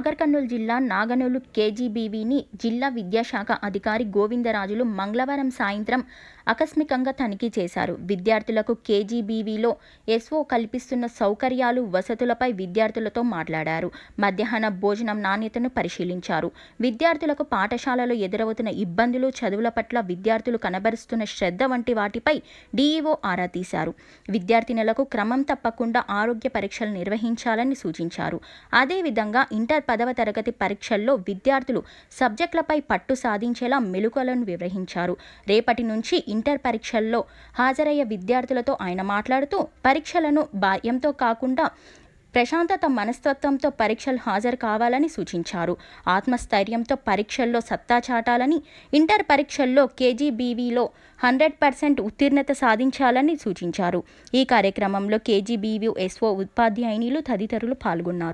నాగర్ కర్నూలు జిల్లా నాగనూలు కేజీబీవీని జిల్లా విద్యాశాఖ అధికారి గోవిందరాజులు మంగళవారం సాయంత్రం ఆకస్మికంగా తనిఖీ చేశారు విద్యార్థులకు కేజీబీవీలో ఎస్ఓ కల్పిస్తున్న సౌకర్యాలు వసతులపై విద్యార్థులతో మాట్లాడారు మధ్యాహ్న భోజనం నాణ్యతను పరిశీలించారు విద్యార్థులకు పాఠశాలలో ఎదురవుతున్న ఇబ్బందులు చదువుల పట్ల విద్యార్థులు కనబరుస్తున్న శ్రద్ధ వంటి వాటిపై డీఈఓ ఆరా తీశారు విద్యార్థినులకు క్రమం తప్పకుండా ఆరోగ్య పరీక్షలు నిర్వహించాలని సూచించారు అదేవిధంగా ఇంటర్ పదవ తరగతి పరీక్షల్లో విద్యార్థులు సబ్జెక్టులపై పట్టు సాధించేలా మెలుకలను వివరించారు రేపటి నుంచి ఇంటర్ పరీక్షల్లో హాజరయ్యే విద్యార్థులతో ఆయన మాట్లాడుతూ పరీక్షలను భార్యంతో కాకుండా ప్రశాంతత మనస్తత్వంతో పరీక్షలు హాజరు కావాలని సూచించారు ఆత్మస్థైర్యంతో పరీక్షల్లో సత్తా చాటాలని ఇంటర్ పరీక్షల్లో కేజీబీవీలో హండ్రెడ్ పర్సెంట్ ఉత్తీర్ణత సాధించాలని సూచించారు ఈ కార్యక్రమంలో కేజీబీవీ ఎస్ఓ ఉపాధ్యాయునిలు తదితరులు పాల్గొన్నారు